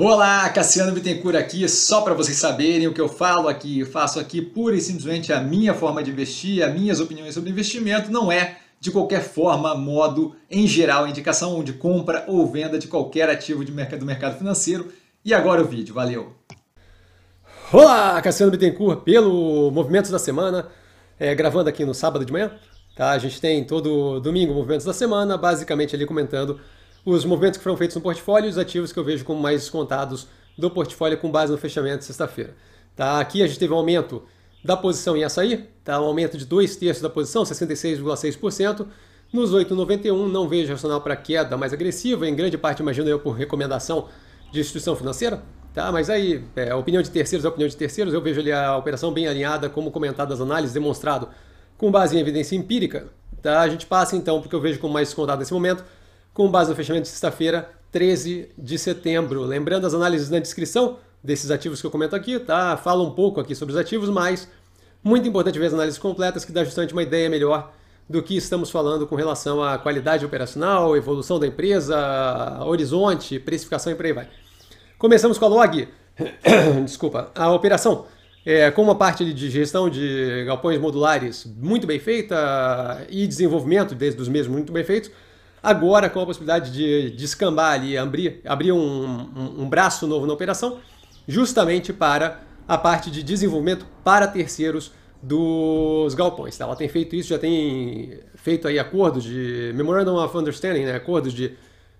Olá, Cassiano Bittencourt aqui, só para vocês saberem o que eu falo aqui, eu faço aqui pura e simplesmente a minha forma de investir, as minhas opiniões sobre investimento, não é de qualquer forma, modo, em geral, indicação de compra ou venda de qualquer ativo de mercado, do mercado financeiro. E agora o vídeo, valeu! Olá, Cassiano Bittencourt, pelo Movimentos da Semana, é, gravando aqui no sábado de manhã. Tá? A gente tem todo domingo Movimentos da Semana, basicamente ali comentando os movimentos que foram feitos no portfólio e os ativos que eu vejo como mais descontados do portfólio com base no fechamento de sexta-feira. Tá? Aqui a gente teve um aumento da posição em açaí, tá? um aumento de dois terços da posição, 66,6%. Nos 8,91 não vejo racional para queda mais agressiva, em grande parte imagino eu por recomendação de instituição financeira, tá? mas aí é, a opinião de terceiros é a opinião de terceiros, eu vejo ali a operação bem alinhada, como comentado nas análises, demonstrado com base em evidência empírica. Tá? A gente passa então porque eu vejo como mais descontado nesse momento, com base no fechamento de sexta-feira, 13 de setembro. Lembrando, as análises na descrição desses ativos que eu comento aqui, tá? Falo um pouco aqui sobre os ativos, mas muito importante ver as análises completas que dá justamente uma ideia melhor do que estamos falando com relação à qualidade operacional, evolução da empresa, horizonte, precificação e por aí vai. Começamos com a log, desculpa, a operação, é, com uma parte de gestão de galpões modulares muito bem feita e desenvolvimento desde os mesmos muito bem feitos, agora com a possibilidade de descambar ali, abrir, abrir um, um, um braço novo na operação, justamente para a parte de desenvolvimento para terceiros dos galpões. Tá? Ela tem feito isso, já tem feito aí acordos de Memorandum of Understanding, né? acordos de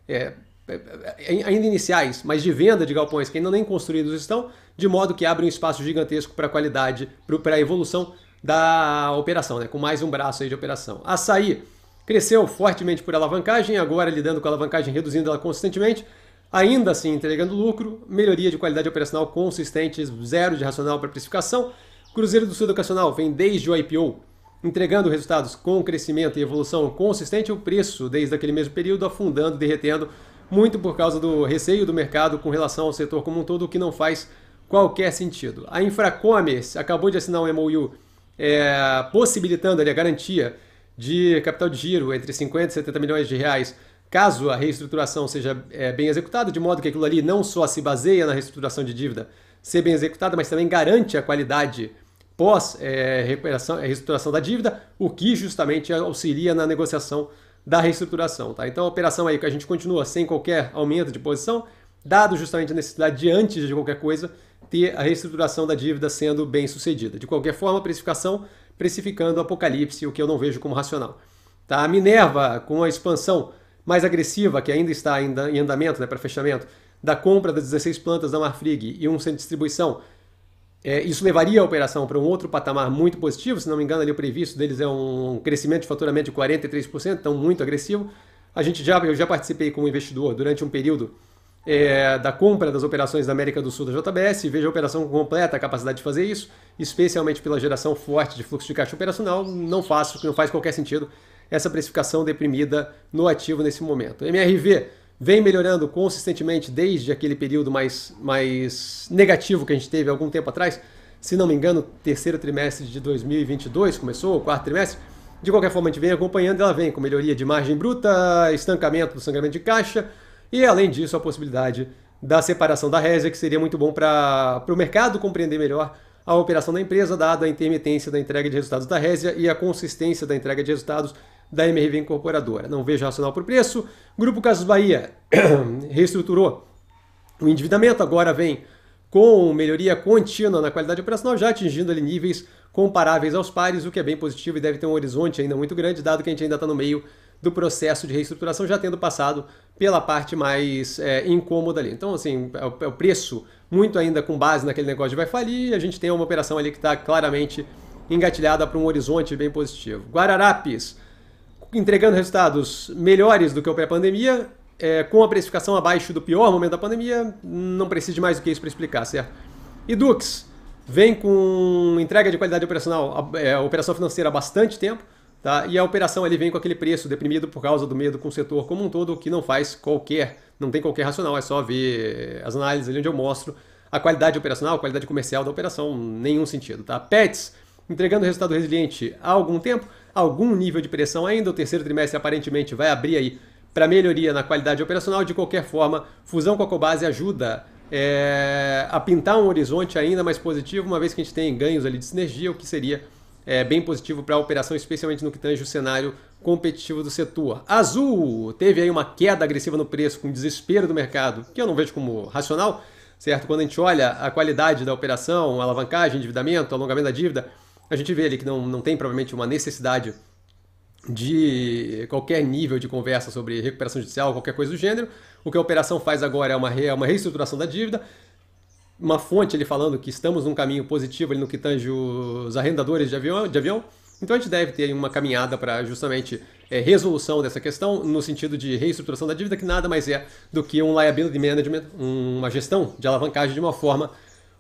é, é, é ainda iniciais, mas de venda de galpões que ainda nem construídos estão, de modo que abre um espaço gigantesco para a qualidade, para a evolução da operação, né? com mais um braço aí de operação. Açaí cresceu fortemente por alavancagem, agora lidando com a alavancagem, reduzindo ela consistentemente, ainda assim entregando lucro, melhoria de qualidade operacional consistente, zero de racional para precificação. Cruzeiro do Sul Educacional vem desde o IPO, entregando resultados com crescimento e evolução consistente, o preço desde aquele mesmo período afundando, derretendo, muito por causa do receio do mercado com relação ao setor como um todo, o que não faz qualquer sentido. A Infracomer acabou de assinar um MOU é, possibilitando ali, a garantia de capital de giro entre 50 e 70 milhões de reais, caso a reestruturação seja é, bem executada, de modo que aquilo ali não só se baseia na reestruturação de dívida ser bem executada, mas também garante a qualidade pós é, recuperação, é, reestruturação da dívida, o que justamente auxilia na negociação da reestruturação. Tá? Então a operação aí que a gente continua sem qualquer aumento de posição, dado justamente a necessidade de antes de qualquer coisa ter a reestruturação da dívida sendo bem sucedida. De qualquer forma, a precificação precificando o Apocalipse, o que eu não vejo como racional. Tá? A Minerva, com a expansão mais agressiva, que ainda está em andamento, né, para fechamento, da compra das 16 plantas da Marfrig e um centro de distribuição, é, isso levaria a operação para um outro patamar muito positivo, se não me engano, ali o previsto deles é um crescimento de faturamento de 43%, então muito agressivo. A gente já, eu já participei como investidor durante um período é, da compra das operações da América do Sul da JBS, veja a operação completa, a capacidade de fazer isso, especialmente pela geração forte de fluxo de caixa operacional, não faço, não faz qualquer sentido essa precificação deprimida no ativo nesse momento. MRV vem melhorando consistentemente desde aquele período mais, mais negativo que a gente teve algum tempo atrás, se não me engano, terceiro trimestre de 2022 começou, o quarto trimestre. De qualquer forma, a gente vem acompanhando, ela vem com melhoria de margem bruta, estancamento do sangramento de caixa, e além disso, a possibilidade da separação da Resia, que seria muito bom para o mercado compreender melhor a operação da empresa, dada a intermitência da entrega de resultados da Resia e a consistência da entrega de resultados da MRV Incorporadora. Não vejo racional o preço. Grupo Casas Bahia reestruturou o endividamento, agora vem com melhoria contínua na qualidade operacional, já atingindo ali níveis comparáveis aos pares, o que é bem positivo e deve ter um horizonte ainda muito grande, dado que a gente ainda está no meio do processo de reestruturação, já tendo passado pela parte mais é, incômoda ali. Então, assim, é o é preço muito ainda com base naquele negócio de vai falir, a gente tem uma operação ali que está claramente engatilhada para um horizonte bem positivo. Guararapes, entregando resultados melhores do que o pré-pandemia, é, com a precificação abaixo do pior momento da pandemia, não precisa de mais do que isso para explicar, certo? E Dux, vem com entrega de qualidade operacional, é, operação financeira há bastante tempo, Tá? E a operação ele vem com aquele preço deprimido por causa do medo com o setor como um todo, que não faz qualquer, não tem qualquer racional, é só ver as análises ali onde eu mostro a qualidade operacional, a qualidade comercial da operação, nenhum sentido. Tá? Pets entregando resultado resiliente há algum tempo, algum nível de pressão ainda, o terceiro trimestre aparentemente vai abrir aí para melhoria na qualidade operacional, de qualquer forma, fusão com a Cobase ajuda é, a pintar um horizonte ainda mais positivo, uma vez que a gente tem ganhos ali de sinergia, o que seria é, bem positivo para a operação, especialmente no que tange o cenário competitivo do setor. Azul teve aí uma queda agressiva no preço com desespero do mercado, que eu não vejo como racional, certo? Quando a gente olha a qualidade da operação, alavancagem, endividamento, alongamento da dívida, a gente vê ali que não, não tem provavelmente uma necessidade de qualquer nível de conversa sobre recuperação judicial, qualquer coisa do gênero. O que a operação faz agora é uma, re, é uma reestruturação da dívida, uma fonte ele falando que estamos num caminho positivo ali no que tange os arrendadores de avião, de avião. Então a gente deve ter uma caminhada para justamente é, resolução dessa questão, no sentido de reestruturação da dívida, que nada mais é do que um liability management, uma gestão de alavancagem de uma forma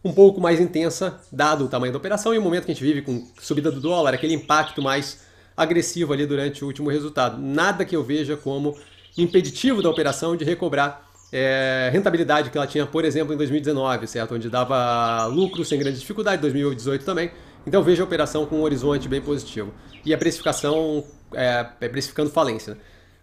um pouco mais intensa, dado o tamanho da operação e o momento que a gente vive com subida do dólar, aquele impacto mais agressivo ali durante o último resultado. Nada que eu veja como impeditivo da operação de recobrar é, rentabilidade que ela tinha, por exemplo, em 2019, certo? Onde dava lucro sem grande dificuldade, 2018 também. Então veja a operação com um horizonte bem positivo. E a precificação é, é precificando falência.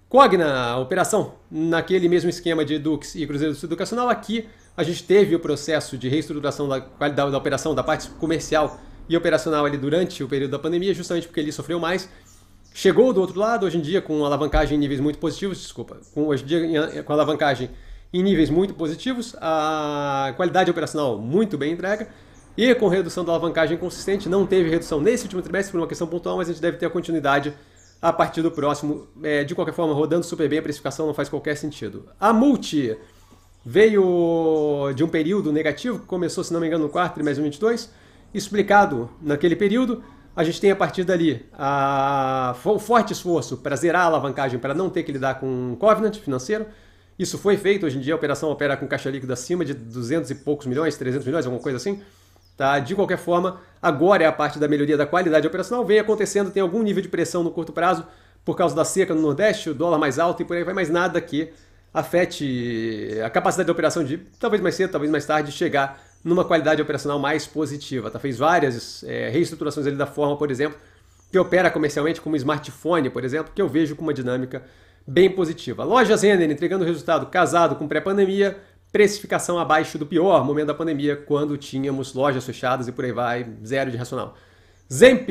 Cogna, operação, naquele mesmo esquema de Dux e Cruzeiro Educacional, aqui a gente teve o processo de reestruturação da, da operação, da parte comercial e operacional ali durante o período da pandemia, justamente porque ele sofreu mais chegou do outro lado, hoje em dia, com alavancagem em níveis muito positivos, desculpa, com, hoje em dia, com alavancagem em níveis muito positivos, a qualidade operacional muito bem entrega e com redução da alavancagem consistente. Não teve redução nesse último trimestre por uma questão pontual, mas a gente deve ter a continuidade a partir do próximo. É, de qualquer forma, rodando super bem a precificação não faz qualquer sentido. A multi veio de um período negativo, começou, se não me engano, no quarto trimestre de 22, explicado naquele período. A gente tem a partir dali a, o forte esforço para zerar a alavancagem, para não ter que lidar com um covenant financeiro isso foi feito, hoje em dia a operação opera com caixa líquida acima de 200 e poucos milhões, 300 milhões, alguma coisa assim. Tá? De qualquer forma, agora é a parte da melhoria da qualidade operacional, vem acontecendo, tem algum nível de pressão no curto prazo por causa da seca no Nordeste, o dólar mais alto e por aí vai, mais nada que afete a capacidade de operação de, talvez mais cedo, talvez mais tarde, chegar numa qualidade operacional mais positiva. Tá? Fez várias é, reestruturações ali da forma, por exemplo, que opera comercialmente como smartphone, por exemplo, que eu vejo com uma dinâmica bem positiva. Loja Renner entregando resultado casado com pré-pandemia, precificação abaixo do pior momento da pandemia, quando tínhamos lojas fechadas e por aí vai, zero de racional. Zemp,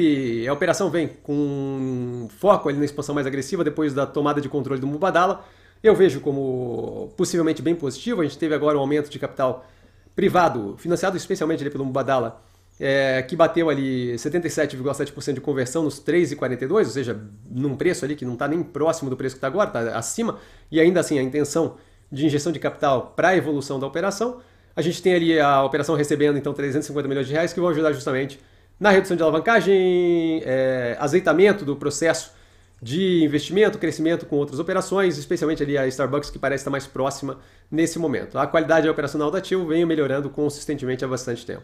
a operação vem com foco ali na expansão mais agressiva depois da tomada de controle do Mubadala. Eu vejo como possivelmente bem positivo. A gente teve agora um aumento de capital privado, financiado especialmente pelo Mubadala, é, que bateu ali 77,7% de conversão nos 3,42, ou seja, num preço ali que não está nem próximo do preço que está agora, está acima, e ainda assim a intenção de injeção de capital para a evolução da operação. A gente tem ali a operação recebendo então 350 milhões de reais que vão ajudar justamente na redução de alavancagem, é, azeitamento do processo de investimento, crescimento com outras operações, especialmente ali a Starbucks que parece estar mais próxima nesse momento. A qualidade operacional do ativo vem melhorando consistentemente há bastante tempo.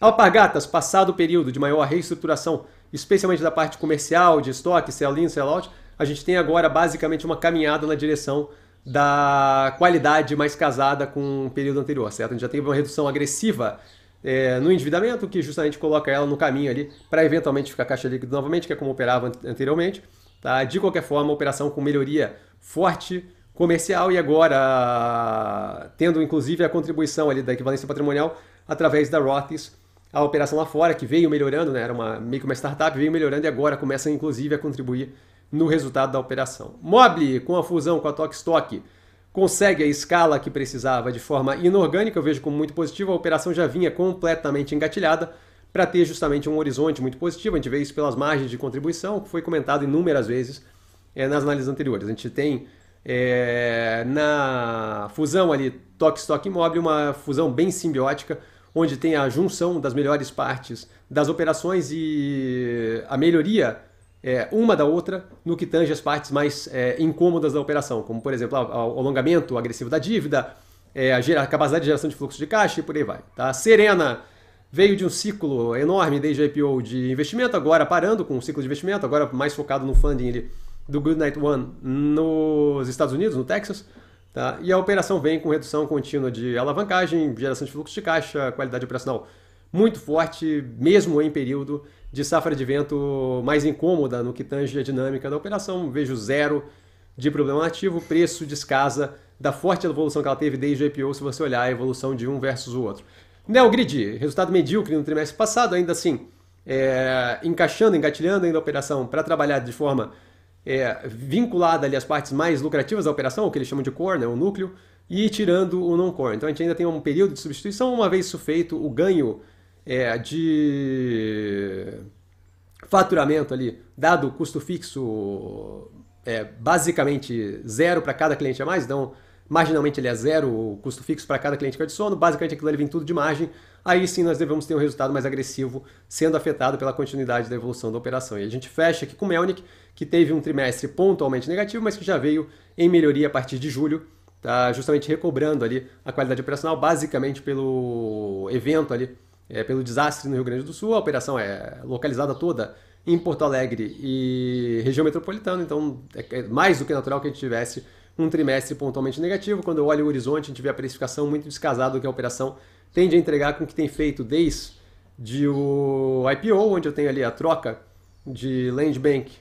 Alpargatas, passado o período de maior reestruturação, especialmente da parte comercial, de estoque, sell-in, sell-out, a gente tem agora basicamente uma caminhada na direção da qualidade mais casada com o período anterior, certo? A gente já teve uma redução agressiva é, no endividamento, que justamente coloca ela no caminho ali para eventualmente ficar caixa líquida novamente, que é como operava anteriormente. Tá? De qualquer forma, operação com melhoria forte, comercial e agora tendo inclusive a contribuição ali da equivalência patrimonial através da Rothes, a operação lá fora, que veio melhorando, né? era uma, meio que uma startup, veio melhorando e agora começa inclusive a contribuir no resultado da operação. Mobile, com a fusão com a Tokstok, consegue a escala que precisava de forma inorgânica, eu vejo como muito positivo, a operação já vinha completamente engatilhada para ter justamente um horizonte muito positivo, a gente vê isso pelas margens de contribuição, que foi comentado inúmeras vezes é, nas análises anteriores. A gente tem é, na fusão ali, Tokstok mobile uma fusão bem simbiótica, onde tem a junção das melhores partes das operações e a melhoria é, uma da outra no que tange as partes mais é, incômodas da operação, como por exemplo o alongamento agressivo da dívida, é, a, capacidade de geração de fluxo de caixa e por aí vai. Tá? Serena veio de um ciclo enorme desde a IPO de investimento, agora parando com o ciclo de investimento, agora mais focado no funding ele, do Goodnight One nos Estados Unidos, no Texas. Tá? E a operação vem com redução contínua de alavancagem, geração de fluxo de caixa, qualidade operacional muito forte, mesmo em período de safra de vento mais incômoda no que tange a dinâmica da operação. Vejo zero de problema ativo, preço descasa da forte evolução que ela teve desde o IPO, se você olhar a evolução de um versus o outro. Neogrid, resultado medíocre no trimestre passado, ainda assim, é, encaixando, engatilhando ainda a operação para trabalhar de forma é, vinculada ali às partes mais lucrativas da operação, o que eles chamam de core, né, o núcleo, e tirando o non-core. Então a gente ainda tem um período de substituição, uma vez isso feito, o ganho é, de faturamento ali, dado o custo fixo é basicamente zero para cada cliente a mais, então marginalmente ele é zero o custo fixo para cada cliente que eu adiciono, basicamente aquilo ali vem tudo de margem, aí sim nós devemos ter um resultado mais agressivo, sendo afetado pela continuidade da evolução da operação. E a gente fecha aqui com o Melnick, que teve um trimestre pontualmente negativo, mas que já veio em melhoria a partir de julho, tá justamente recobrando ali a qualidade operacional, basicamente pelo evento ali, é, pelo desastre no Rio Grande do Sul. A operação é localizada toda em Porto Alegre e região metropolitana, então é, é mais do que natural que a gente tivesse um trimestre pontualmente negativo. Quando eu olho o horizonte, a gente vê a precificação muito descasada do que a operação tende a entregar com o que tem feito desde o IPO, onde eu tenho ali a troca de land bank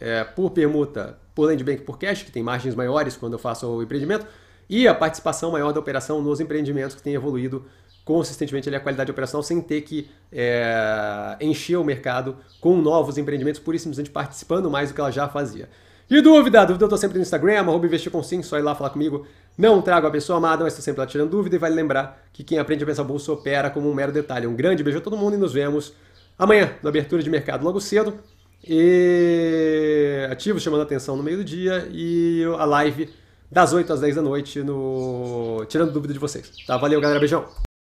é, por permuta, por land bank por cash, que tem margens maiores quando eu faço o empreendimento, e a participação maior da operação nos empreendimentos que tem evoluído consistentemente ali, a qualidade de operação sem ter que é, encher o mercado com novos empreendimentos, por isso simplesmente participando mais do que ela já fazia. E dúvida? Dúvida eu tô sempre no Instagram, arroba investir com sim, só ir lá falar comigo. Não trago a pessoa amada, mas tô sempre lá tirando dúvida. E vale lembrar que quem aprende a pensar bolsa opera como um mero detalhe. Um grande beijo a todo mundo e nos vemos amanhã na abertura de mercado logo cedo. E ativo chamando atenção no meio do dia e a live das 8 às 10 da noite no Tirando Dúvida de vocês. Tá? Valeu, galera. Beijão.